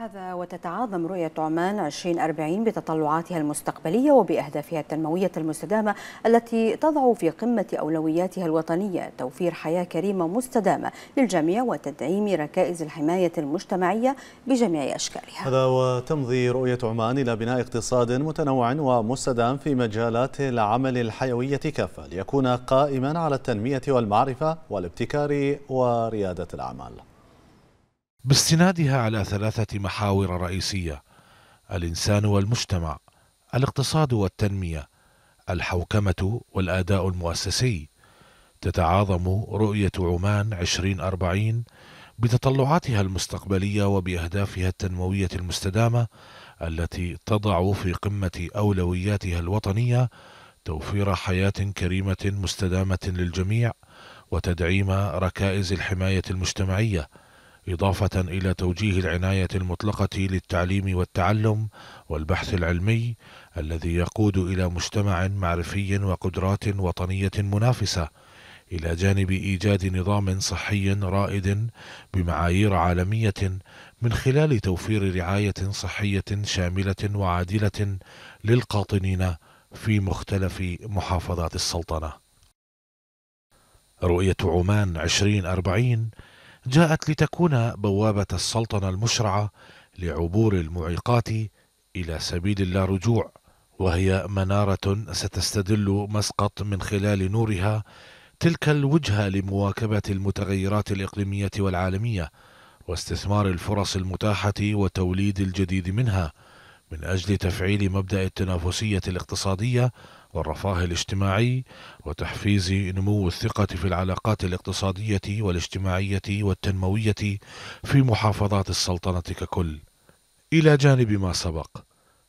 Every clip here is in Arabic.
هذا وتتعاظم رؤية عمان 2040 بتطلعاتها المستقبلية وبأهدافها التنموية المستدامة التي تضع في قمة أولوياتها الوطنية توفير حياة كريمة مستدامة للجميع وتدعيم ركائز الحماية المجتمعية بجميع أشكالها هذا وتمضي رؤية عمان إلى بناء اقتصاد متنوع ومستدام في مجالات العمل الحيوية كافة ليكون قائما على التنمية والمعرفة والابتكار وريادة الأعمال باستنادها على ثلاثة محاور رئيسية الإنسان والمجتمع الاقتصاد والتنمية الحوكمة والأداء المؤسسي تتعاظم رؤية عمان 2040 بتطلعاتها المستقبلية وبأهدافها التنموية المستدامة التي تضع في قمة أولوياتها الوطنية توفير حياة كريمة مستدامة للجميع وتدعيم ركائز الحماية المجتمعية إضافة إلى توجيه العناية المطلقة للتعليم والتعلم والبحث العلمي الذي يقود إلى مجتمع معرفي وقدرات وطنية منافسة إلى جانب إيجاد نظام صحي رائد بمعايير عالمية من خلال توفير رعاية صحية شاملة وعادلة للقاطنين في مختلف محافظات السلطنة. رؤية عمان 2040 جاءت لتكون بوابة السلطنة المشرعة لعبور المعيقات إلى سبيل اللارجوع وهي منارة ستستدل مسقط من خلال نورها تلك الوجهة لمواكبة المتغيرات الإقليمية والعالمية واستثمار الفرص المتاحة وتوليد الجديد منها من أجل تفعيل مبدأ التنافسية الاقتصادية والرفاه الاجتماعي وتحفيز نمو الثقة في العلاقات الاقتصادية والاجتماعية والتنموية في محافظات السلطنة ككل. إلى جانب ما سبق،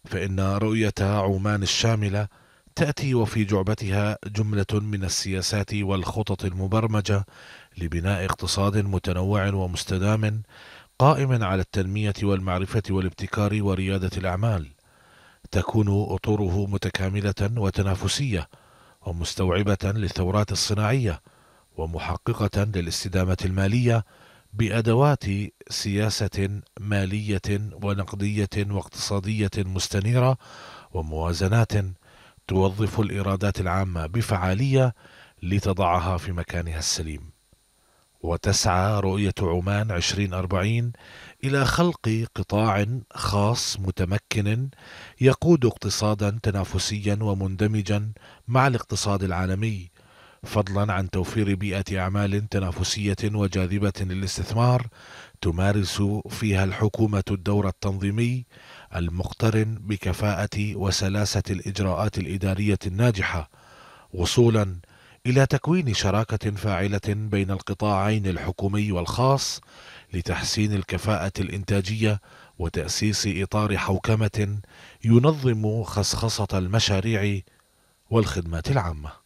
فإن رؤية عمان الشاملة تأتي وفي جعبتها جملة من السياسات والخطط المبرمجة لبناء اقتصاد متنوع ومستدام قائما على التنمية والمعرفة والابتكار وريادة الأعمال تكون أطوره متكاملة وتنافسية ومستوعبة للثورات الصناعية ومحققة للاستدامة المالية بأدوات سياسة مالية ونقدية واقتصادية مستنيرة وموازنات توظف الإيرادات العامة بفعالية لتضعها في مكانها السليم وتسعى رؤية عمان 2040 إلى خلق قطاع خاص متمكن يقود اقتصادا تنافسيا ومندمجا مع الاقتصاد العالمي فضلا عن توفير بيئة أعمال تنافسية وجاذبة للاستثمار تمارس فيها الحكومة الدور التنظيمي المقترن بكفاءة وسلاسة الإجراءات الإدارية الناجحة وصولا إلى تكوين شراكة فاعلة بين القطاعين الحكومي والخاص لتحسين الكفاءة الإنتاجية وتأسيس إطار حوكمة ينظم خصخصة المشاريع والخدمات العامة